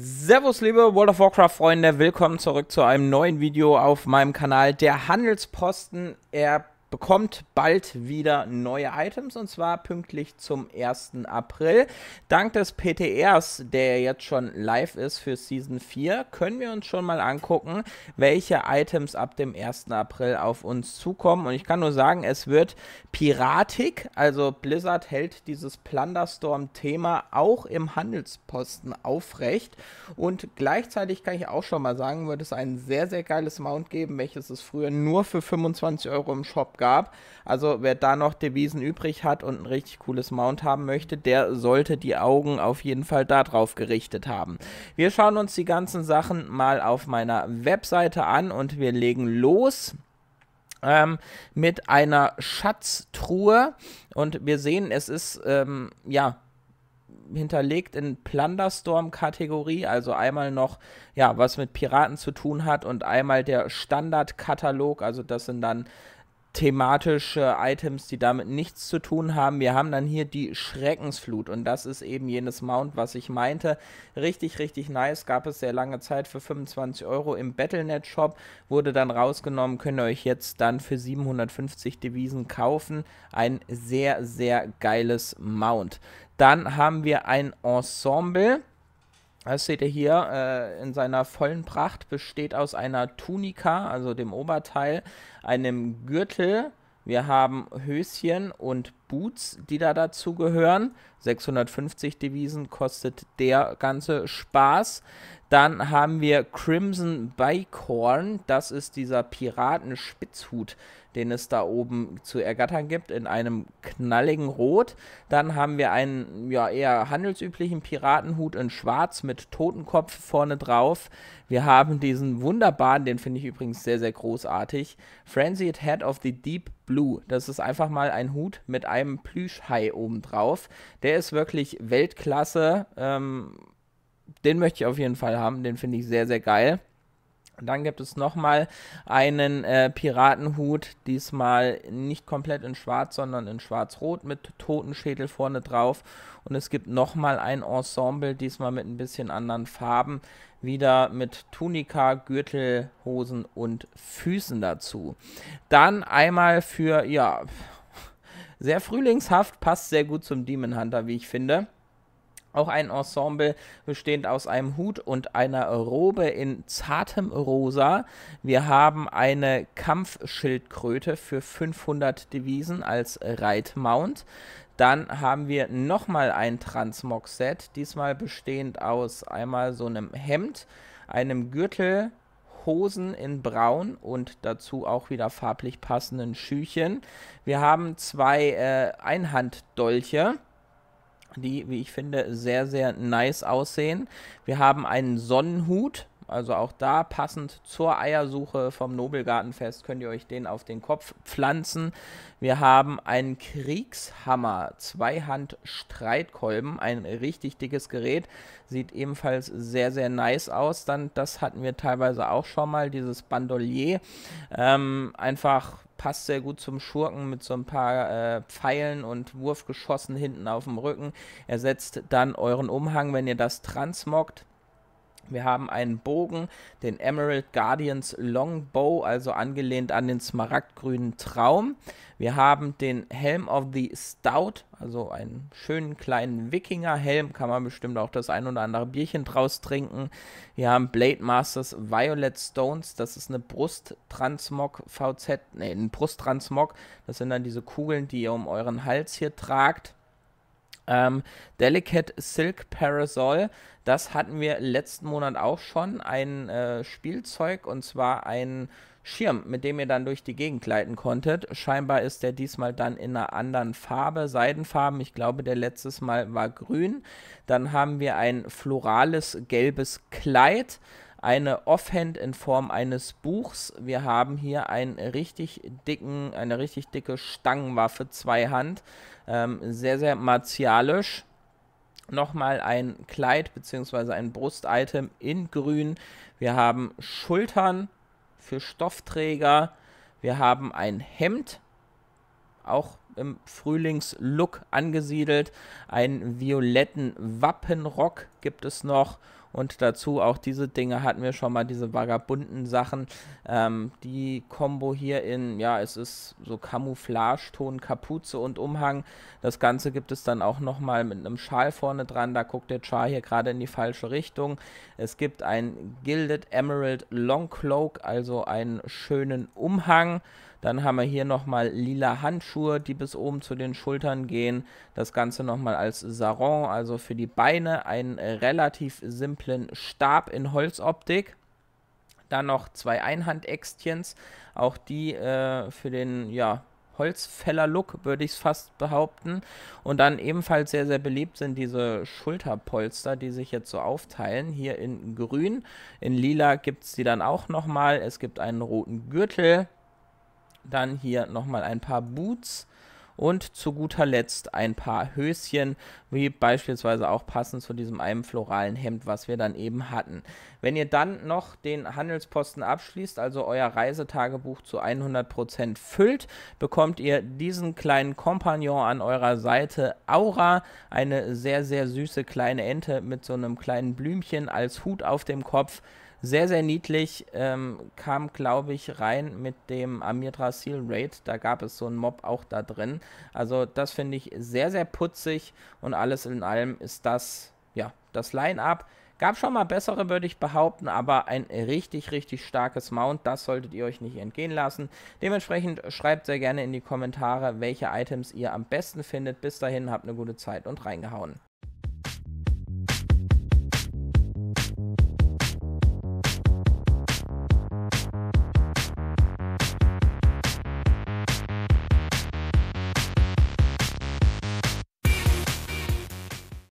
Servus liebe World of Warcraft Freunde, willkommen zurück zu einem neuen Video auf meinem Kanal. Der Handelsposten, er bekommt bald wieder neue Items und zwar pünktlich zum 1. April. Dank des PTRs, der jetzt schon live ist für Season 4, können wir uns schon mal angucken, welche Items ab dem 1. April auf uns zukommen. Und ich kann nur sagen, es wird Piratik, also Blizzard hält dieses Plunderstorm-Thema auch im Handelsposten aufrecht. Und gleichzeitig kann ich auch schon mal sagen, wird es ein sehr, sehr geiles Mount geben, welches es früher nur für 25 Euro im Shop gab. Also wer da noch Devisen übrig hat und ein richtig cooles Mount haben möchte, der sollte die Augen auf jeden Fall darauf gerichtet haben. Wir schauen uns die ganzen Sachen mal auf meiner Webseite an und wir legen los. Ähm, mit einer Schatztruhe und wir sehen, es ist ähm, ja hinterlegt in Plunderstorm-Kategorie, also einmal noch, ja, was mit Piraten zu tun hat und einmal der Standardkatalog, also das sind dann thematische Items, die damit nichts zu tun haben. Wir haben dann hier die Schreckensflut und das ist eben jenes Mount, was ich meinte. Richtig, richtig nice. Gab es sehr lange Zeit für 25 Euro im Battlenet Shop, wurde dann rausgenommen. Könnt ihr euch jetzt dann für 750 Devisen kaufen. Ein sehr, sehr geiles Mount. Dann haben wir ein Ensemble. Das seht ihr hier äh, in seiner vollen Pracht, besteht aus einer Tunika, also dem Oberteil, einem Gürtel. Wir haben Höschen und Boots, die da dazu gehören. 650 Devisen kostet der ganze Spaß. Dann haben wir Crimson Bicorn, das ist dieser Piratenspitzhut, den es da oben zu ergattern gibt, in einem knalligen Rot. Dann haben wir einen ja, eher handelsüblichen Piratenhut in Schwarz mit Totenkopf vorne drauf. Wir haben diesen wunderbaren, den finde ich übrigens sehr, sehr großartig, Frenzied Head of the Deep Blue. Das ist einfach mal ein Hut mit einem einem Plüschhai obendrauf. Der ist wirklich Weltklasse. Ähm, den möchte ich auf jeden Fall haben. Den finde ich sehr, sehr geil. Und dann gibt es nochmal einen äh, Piratenhut, diesmal nicht komplett in schwarz, sondern in schwarz-rot mit Totenschädel vorne drauf. Und es gibt nochmal ein Ensemble, diesmal mit ein bisschen anderen Farben, wieder mit Tunika, Gürtel, Hosen und Füßen dazu. Dann einmal für, ja, sehr frühlingshaft, passt sehr gut zum Demon Hunter, wie ich finde. Auch ein Ensemble bestehend aus einem Hut und einer Robe in zartem Rosa. Wir haben eine Kampfschildkröte für 500 Devisen als Reitmount. Dann haben wir nochmal ein Transmog-Set, diesmal bestehend aus einmal so einem Hemd, einem Gürtel, Hosen in Braun und dazu auch wieder farblich passenden Schüchen. Wir haben zwei äh, Einhanddolche die, wie ich finde, sehr, sehr nice aussehen. Wir haben einen Sonnenhut, also auch da passend zur Eiersuche vom Nobelgartenfest könnt ihr euch den auf den Kopf pflanzen. Wir haben einen Kriegshammer, Zweihand Streitkolben, ein richtig dickes Gerät. Sieht ebenfalls sehr, sehr nice aus. Dann, das hatten wir teilweise auch schon mal, dieses Bandolier. Ähm, einfach passt sehr gut zum Schurken mit so ein paar äh, Pfeilen und Wurfgeschossen hinten auf dem Rücken. Ersetzt dann euren Umhang, wenn ihr das transmockt. Wir haben einen Bogen, den Emerald Guardians Longbow, also angelehnt an den smaragdgrünen Traum. Wir haben den Helm of the Stout, also einen schönen kleinen Wikinger-Helm, kann man bestimmt auch das ein oder andere Bierchen draus trinken. Wir haben Blade Masters Violet Stones, das ist eine Brusttransmog VZ, ne, ein Brusttransmog, das sind dann diese Kugeln, die ihr um euren Hals hier tragt. Ähm, Delicate Silk Parasol, das hatten wir letzten Monat auch schon. Ein äh, Spielzeug und zwar ein Schirm, mit dem ihr dann durch die Gegend gleiten konntet. Scheinbar ist der diesmal dann in einer anderen Farbe, Seidenfarben. Ich glaube, der letztes Mal war grün. Dann haben wir ein florales gelbes Kleid eine Offhand in Form eines Buchs. Wir haben hier einen richtig dicken, eine richtig dicke Stangenwaffe, zwei Hand. Ähm, sehr, sehr martialisch. Nochmal ein Kleid bzw. ein Brustitem in grün. Wir haben Schultern für Stoffträger. Wir haben ein Hemd, auch im Frühlingslook angesiedelt. Einen violetten Wappenrock gibt es noch. Und dazu auch diese Dinge hatten wir schon mal, diese vagabunden Sachen. Ähm, die Kombo hier in, ja, es ist so Camouflageton, Kapuze und Umhang. Das Ganze gibt es dann auch nochmal mit einem Schal vorne dran. Da guckt der Char hier gerade in die falsche Richtung. Es gibt ein Gilded Emerald Long Cloak, also einen schönen Umhang. Dann haben wir hier nochmal lila Handschuhe, die bis oben zu den Schultern gehen. Das Ganze nochmal als Sarong, also für die Beine. Ein äh, relativ simplen Stab in Holzoptik. Dann noch zwei Einhandäxtchens, auch die äh, für den ja, Holzfäller-Look, würde ich es fast behaupten. Und dann ebenfalls sehr, sehr beliebt sind diese Schulterpolster, die sich jetzt so aufteilen. Hier in grün, in lila gibt es die dann auch nochmal. Es gibt einen roten Gürtel, dann hier nochmal ein paar Boots und zu guter Letzt ein paar Höschen, wie beispielsweise auch passend zu diesem einem floralen Hemd, was wir dann eben hatten. Wenn ihr dann noch den Handelsposten abschließt, also euer Reisetagebuch zu 100% füllt, bekommt ihr diesen kleinen Kompagnon an eurer Seite, Aura, eine sehr, sehr süße kleine Ente mit so einem kleinen Blümchen als Hut auf dem Kopf. Sehr, sehr niedlich. Ähm, kam, glaube ich, rein mit dem Amidra Seal Raid. Da gab es so einen Mob auch da drin. Also das finde ich sehr, sehr putzig. Und alles in allem ist das, ja, das Line-Up. Gab schon mal bessere, würde ich behaupten, aber ein richtig, richtig starkes Mount, das solltet ihr euch nicht entgehen lassen. Dementsprechend schreibt sehr gerne in die Kommentare, welche Items ihr am besten findet. Bis dahin, habt eine gute Zeit und reingehauen.